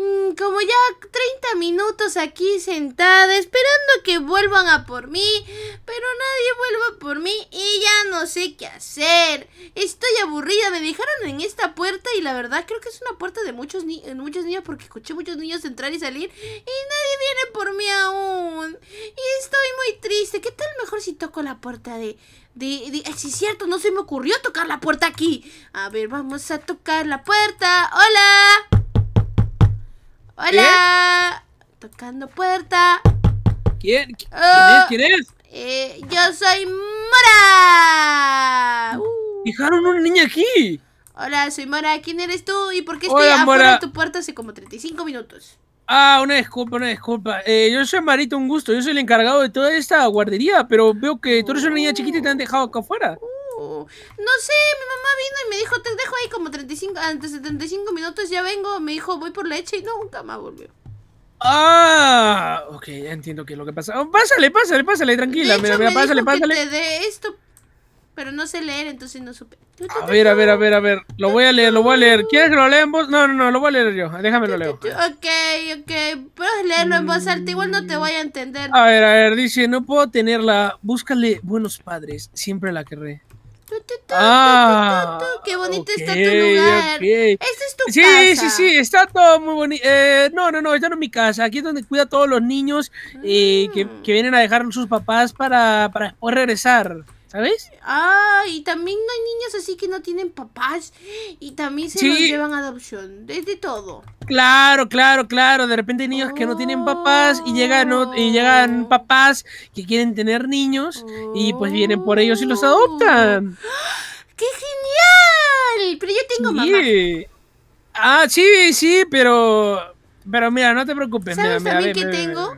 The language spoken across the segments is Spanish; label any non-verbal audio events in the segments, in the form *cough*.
Mm, como, ya 30 minutos aquí sentada esperando que vuelvan a por mí, pero nadie vuelva por mí y ya no sé qué hacer. Estoy aburrida, me dejaron en esta puerta y la verdad creo que es una puerta de muchos, ni muchos niños porque escuché muchos niños entrar y salir y nadie viene por mí aún. Y estoy muy triste, ¿qué tal mejor si toco la puerta de... De, es cierto, no se me ocurrió tocar la puerta aquí. A ver, vamos a tocar la puerta. ¡Hola! ¡Hola! Tocando puerta. ¿Quién? ¿Quién es? Oh. ¿Quién es? Eh, yo soy Mora. Uh. Dejaron una niña aquí. Hola, soy Mora. ¿Quién eres tú? ¿Y por qué estoy afuera de tu puerta hace como 35 minutos? Ah, una disculpa, una disculpa. Eh, yo soy Marito, un gusto. Yo soy el encargado de toda esta guardería, pero veo que tú eres una niña chiquita y te han dejado acá afuera. Uh. No sé, mi mamá vino y me dijo, te dejo ahí como 35, antes de 35 minutos ya vengo. Me dijo, voy por leche y nunca más volvió. Ah, ok, ya entiendo qué es lo que pasa. Oh, pásale, pásale, pásale, tranquila. De pásale, pásale. esto, pero no sé leer, entonces no supe. A ver, a ver, a ver, a ver. Lo voy a leer, lo voy a leer. ¿Quieres que lo lea en voz? No, no, no, lo voy a leer yo. Déjame lo leo. Ok, ok. Puedes leerlo en voz alta, igual no te voy a entender. A ver, a ver, dice, no puedo tenerla. Búscale buenos padres, siempre la querré ah, qué bonito está tu lugar. Okay. Esta es tu casa. Sí, sí, sí, está todo muy bonito. Eh, no, no, no, esta no es mi casa. Aquí es donde cuida a todos los niños eh, que, ah. que, vienen a dejar sus papás para, para regresar. ¿Sabes? Ah, y también hay niños así que no tienen papás y también se los llevan a adopción. Desde todo. Claro, claro, claro. De repente hay niños que no tienen papás y llegan, llegan oh. papás que quieren tener niños y pues vienen por ellos y los oh. adoptan. ¡Qué genial! Pero yo tengo sí. mamá. Ah, sí, sí, pero. Pero mira, no te preocupes. ¿Sabes también qué tengo?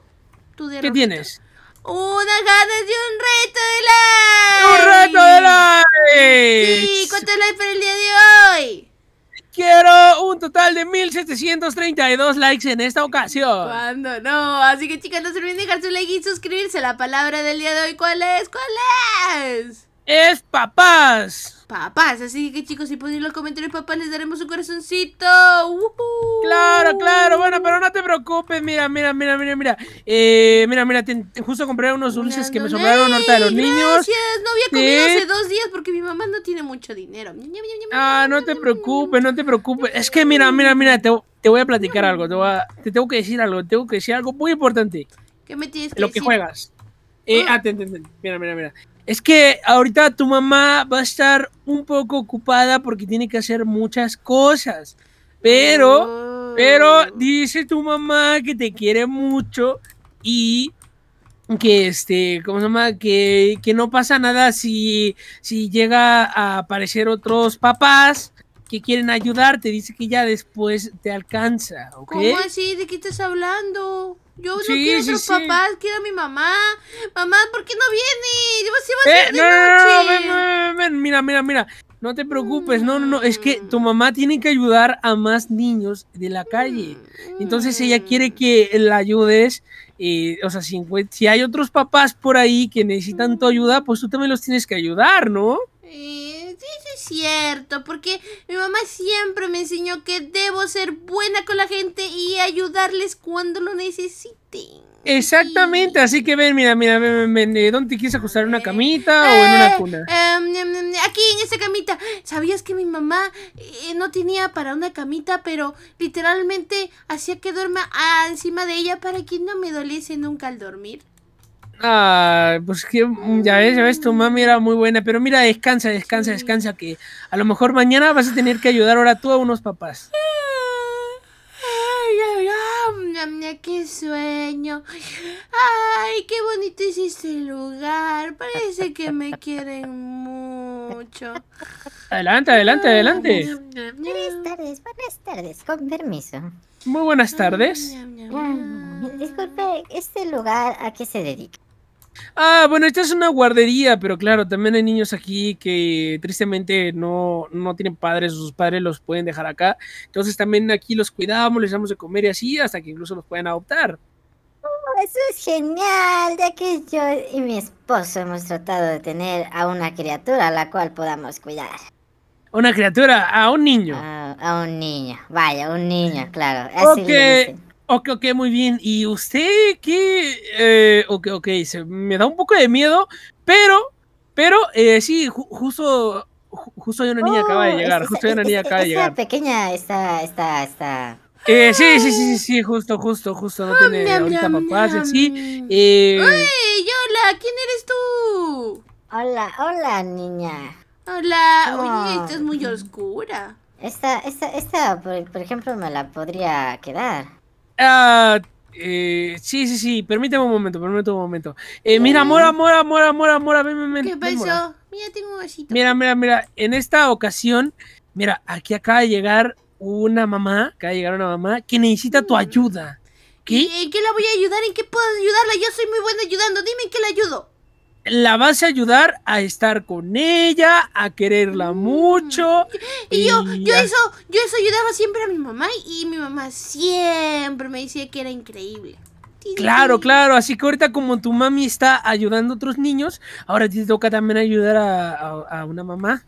¿Qué tienes? Una ganas de un reto de likes ¡Un reto de likes Sí, ¿cuántos likes para el día de hoy? Quiero un total de 1732 likes en esta ocasión. Cuando No, así que chicas, no se olviden dejar su like y suscribirse. La palabra del día de hoy, ¿cuál es? ¿Cuál es? es papás. Papás, así que chicos, si ponen los comentarios papás, les daremos un corazoncito. Claro, claro, bueno, pero no te preocupes. Mira, mira, mira, mira, mira. Eh, mira, mira, justo compré unos dulces que me sobraron ahorita de los niños. Gracias, no había comido hace dos días porque mi mamá no tiene mucho dinero. Ah, no te preocupes, no te preocupes. Es que mira, mira, mira, te, voy a platicar algo. Te, tengo que decir algo, Te tengo que decir algo muy importante. ¿Qué me Lo que juegas. Eh, ah. Ah, mira, mira, mira. Es que ahorita tu mamá va a estar un poco ocupada porque tiene que hacer muchas cosas. Pero, oh. pero dice tu mamá que te quiere mucho y que este, ¿cómo se llama? Que, que no pasa nada si, si llega a aparecer otros papás que quieren ayudarte, dice que ya después te alcanza, ¿ok? ¿Cómo así? ¿De qué estás hablando? Yo no quiero a otros papás, quiero a mi mamá. Mamá, ¿por qué no viene? a no, mira, mira, mira. No te preocupes, no, no, no, es que tu mm. mamá tiene que ayudar a más niños de la calle. Mm. Entonces ella quiere que la ayudes. Eh, o sea, si, hay otros papás por ahí que necesitan tu ayuda, pues tú también los tienes que ayudar, ¿no? Sí. Sí, sí es cierto, porque mi mamá siempre me enseñó que debo ser buena con la gente y ayudarles cuando lo necesiten. Exactamente, así que ven, mira, mira, ven, ¿dónde te quieres acostar? ¿En una eh, camita o en una eh, cuna? Em, em, em, aquí, en esta camita. ¿Sabías que mi mamá eh, no tenía para una camita, pero literalmente hacía que duerma ah, encima de ella para que no me doliese nunca al dormir? Ah, pues que mm, ya ves, ya ves, tu mami era muy buena, pero mira, descansa, descansa, descansa, que a lo mejor mañana vas a tener que ayudar ahora tú a unos papás. Ay, qué sueño. Ay, qué bonito es este lugar. Parece que me quieren mucho. Adelante, adelante, adelante. Buenas tardes, buenas tardes, con permiso. Muy buenas tardes. Ah, disculpe, ¿este lugar a qué se dedica? Ah, bueno, esta es una guardería, pero claro, también hay niños aquí que tristemente no, tienen padres, sus padres los pueden dejar acá. Entonces también aquí los cuidamos, les damos de comer y así, hasta que incluso los puedan adoptar. Oh, eso es genial, ya que yo y mi esposo hemos tratado de tener a una criatura a la cual podamos cuidar. ¿Una criatura? ¿A un niño? a un niño, vaya, un niño, claro. Así okay. Ok, ok, muy bien. ¿Y usted qué? Eh, ok, ok, se me da un poco de miedo, pero, pero, eh, sí, justo, justo hay una niña que acaba de oh, llegar, justo hay una niña que acaba de llegar. pequeña está, está, está... Eh, sí, sí, sí, sí, justo, justo, justo, no oh, tiene ahorita papás, sí. Eh... ¡Uy, hola! ¿Quién eres tú? Hola, hola, niña. Hola, Uy, esto es muy oh. oscura. Esta, esta, esta, por ejemplo, me la podría quedar. Ah, eh, sí, sí, sí, permíteme un momento, permíteme un momento. Eh, mira, mora, mora, mora, mora, mora, ven, ¿Qué pasó? Mira, tengo un besito. Mira, mira, mira, en esta ocasión, mira, aquí acaba de llegar una mamá, acaba de llegar una mamá que necesita tu mm. ayuda. ¿Qué? ¿En qué la voy a ayudar? ¿En qué puedo ayudarla? Yo soy muy buena ayudando, dime en qué la ayudo la vas a ayudar a estar con ella, a quererla mm. mucho. Y, yo, yo eso, yo eso ayudaba siempre a mi mamá y mi mamá siempre me decía que era increíble. Claro, claro, así que ahorita como tu mami está ayudando a otros niños, ahora te toca también ayudar a una mamá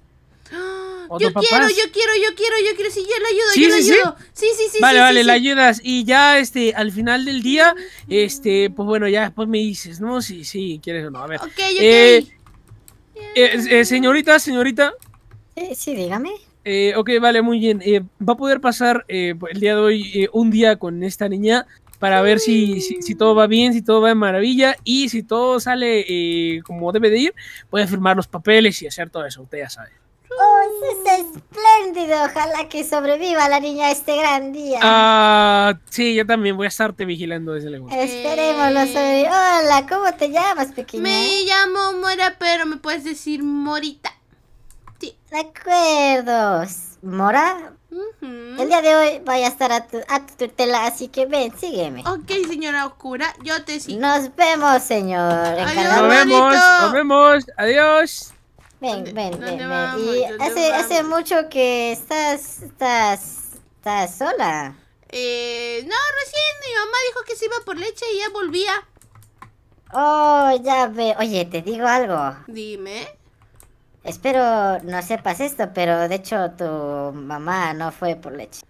yo quiero, yo quiero, yo quiero, yo quiero, sí, yo le ayudo, yo le ayudo. Sí, sí, sí. Vale, sí, vale, la ayudas. Y ya, este, al final del día, este, pues bueno, ya después me dices, ¿no? Sí, sí, quieres o no. A ver. Eh, eh, eh, señorita, señorita. Eh, sí, dígame. Eh, ok, vale, muy bien. va a poder pasar el día de hoy un día con esta niña para ver si, si, todo va bien, si todo va de maravilla y si todo sale como debe de ir, puede firmar los papeles y hacer todo eso, usted ya sabe espléndido. Ojalá que sobreviva la niña este gran día. Ah, sí, yo también voy a estarte vigilando desde lejos. Eh, Esperemos no eh. Hola, ¿cómo te llamas, pequeña? Me llamo Mora, pero me puedes decir Morita. Sí. De acuerdo. ¿Mora? El día de hoy voy a estar a tu, tutela, así que ven, sígueme. Ok, señora Oscura, yo te sigo. Nos vemos, señor. nos vemos, nos vemos. Adiós. Ven, ven, ven, Y hace, hace mucho que estás, sola. Eh, no, recién mi mamá dijo que se iba por leche y ya volvía. Oh, ya ve. Oye, te digo algo. Dime. Espero no sepas esto, pero de hecho tu mamá no fue por leche.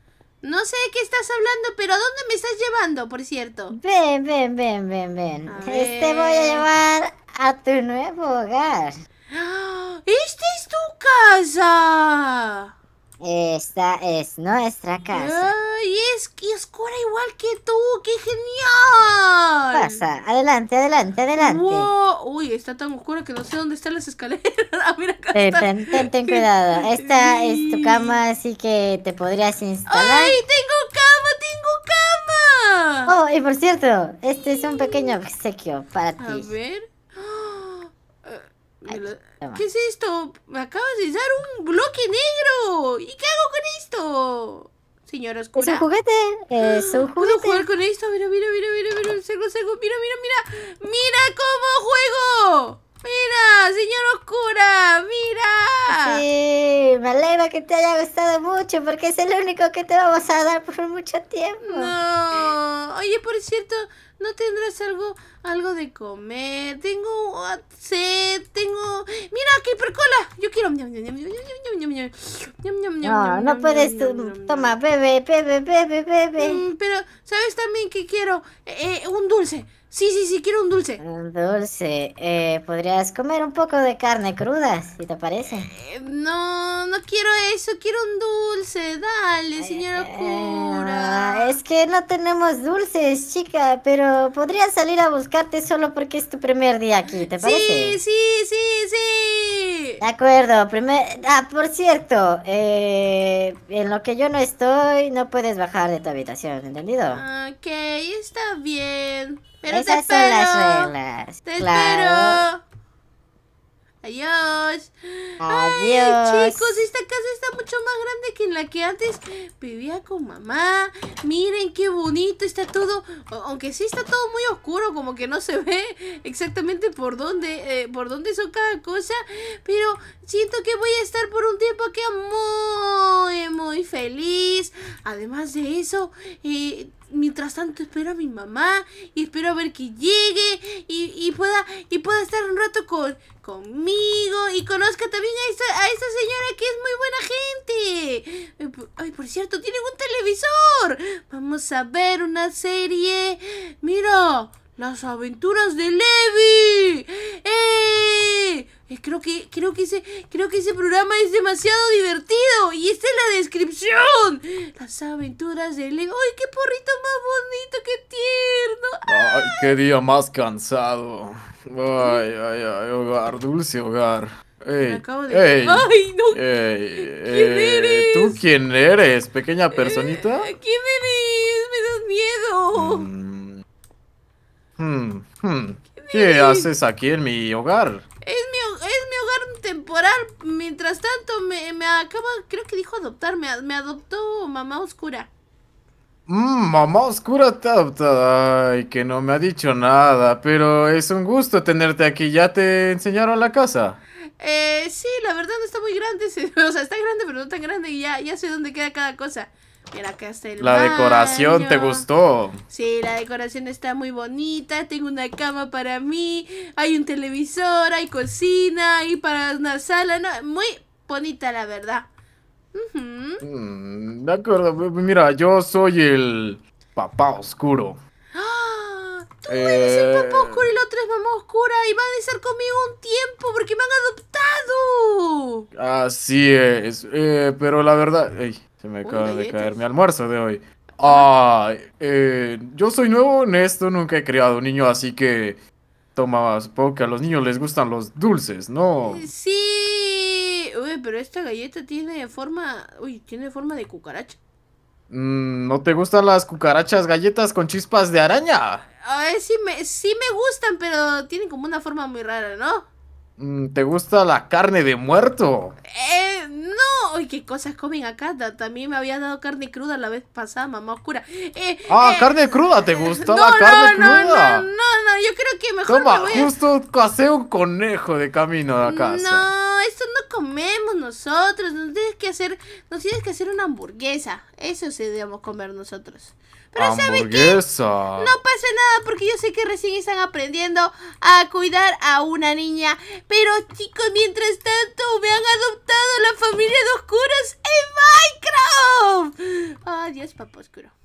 No sé de qué estás hablando, pero ¿a dónde me estás llevando, por cierto? Ven, ven, ven, ven, ven. Te voy a llevar a tu nuevo hogar. ¡Ah! ¡Esta es tu casa! Esta es nuestra casa. ¡Ay, es que oscura igual que tú! ¡Qué genial! Pasa, adelante, adelante, adelante. Uy, está tan oscura que no sé dónde están las escaleras. *laughs* Ah, mira acá ten, cuidado. Esta es tu cama, así que te podrías instalar. ¡Ay, tengo cama, tengo cama! Oh, y por cierto, este es un pequeño obsequio para ti. A ver. ¿Qué es esto? Me acabas de dar un bloque negro. ¿Y qué hago con esto? Señor Oscura. Es un juguete. Es un *gasps* ¿Puedo jugar con esto? Mira, mira, mira, mira, mira. Mira, mira, mira. Mira cómo juego. Mira, señor Oscura. Mira. Sí, me alegra que te haya gustado mucho porque es el único que te vamos a dar por mucho tiempo. No. Oye, por cierto, ¿No tendrás algo, algo de comer? Tengo sed, tengo... ¡Mira, qué percola! Yo quiero... No, no puedes... Toma, bebe, bebe, bebe, bebe. Pero, ¿sabes también que quiero? un dulce. Sí, sí, sí, quiero un dulce. Un dulce. ¿Podrías comer un poco de carne cruda, si te parece? no, no quiero eso. Quiero un dulce. Dale, señora cura es que no tenemos dulces, chica, pero podría salir a buscarte solo porque es tu primer día aquí, ¿te parece? Sí, sí, sí, sí. De acuerdo, primer... Ah, por cierto, eh, en lo que yo no estoy, no puedes bajar de tu habitación, ¿entendido? Ok, está bien. Pero Esas te espero. son las reglas. Te espero. Adiós. Adiós. chicos, esta casa está mucho más grande que en la que antes vivía con mamá. Miren qué bonito está todo. Aunque sí está todo muy oscuro, como que no se ve exactamente por dónde, eh, por dónde son cada cosa. Pero siento que voy a estar por un tiempo aquí muy, muy feliz. Además de eso, eh, mientras tanto espero a mi mamá y espero a ver que llegue y, pueda y pueda estar un rato con, conmigo y conozca también a a esta señora que es muy buena gente. Ay, por cierto, tienen un televisor. Vamos a ver una serie. Mira, las aventuras de Levi. ¡Eh! Creo que, creo que ese, creo que ese programa es demasiado divertido. Y esta es la descripción. Las aventuras de Levi. ¡Ay, qué porrito más bonito, qué tierno! qué día más cansado! Ay, ay, ay, hogar, dulce hogar. ¡Ay, no! ¿Tú quién eres, pequeña personita? Eh, ¿Quién eres? Me das miedo. Mm. Hmm, hmm. ¿Qué haces aquí en mi hogar? Es mi, hogar temporal. Mientras tanto, me, acaba, creo que dijo adoptarme Me, adoptó mamá oscura. Mm, mamá oscura te ha adoptado Ay, que no me ha dicho nada. Pero es un gusto tenerte aquí. ¿Ya te enseñaron la casa? Eh, sí, la verdad no está muy grande. *laughs* O sea, está grande, pero no tan grande. Y ya, ya sé dónde queda cada cosa. Mira, acá está el La decoración te gustó. Sí, la decoración está muy bonita. Tengo una cama para mí. Hay un televisor, hay cocina, Y para una sala. No, muy bonita, la verdad. Mm, de acuerdo. Mira, yo soy el papá oscuro. ¡Ah! Tú eres el papá eh. oscuro y la otra es mamá oscura y van a estar conmigo un tiempo porque me han dado Así es. Eh, pero la verdad. se me acaba de caer mi almuerzo de hoy. Eh, yo soy nuevo en esto, nunca he criado un niño, así que. Toma, supongo que a los niños les gustan los dulces, ¿no? Eh, sí. Uy, pero esta galleta tiene forma. Uy, tiene forma de cucaracha. Mm, ¿No te gustan las cucarachas galletas con chispas de araña? Ay, sí me, sí me gustan, pero tienen como una forma muy rara, ¿no? Mm, ¿Te gusta la carne de muerto? Eh, no. Ay, qué cosas comen acá. También me había dado carne cruda la vez pasada, mamá oscura. Eh, ah, eh, carne cruda, ¿te eh, gusta la carne cruda? No, no, yo creo que mejor. Toma, me voy justo casé un conejo de camino a la casa. No comemos nosotros? Nos tienes que hacer, nos tienes que hacer una hamburguesa. Eso sí debemos comer nosotros. Pero sabes qué? No pasa nada porque yo sé que recién están aprendiendo a cuidar a una niña. Pero chicos, mientras tanto me han adoptado la familia de oscuros en Minecraft. Adiós, papá oscuro.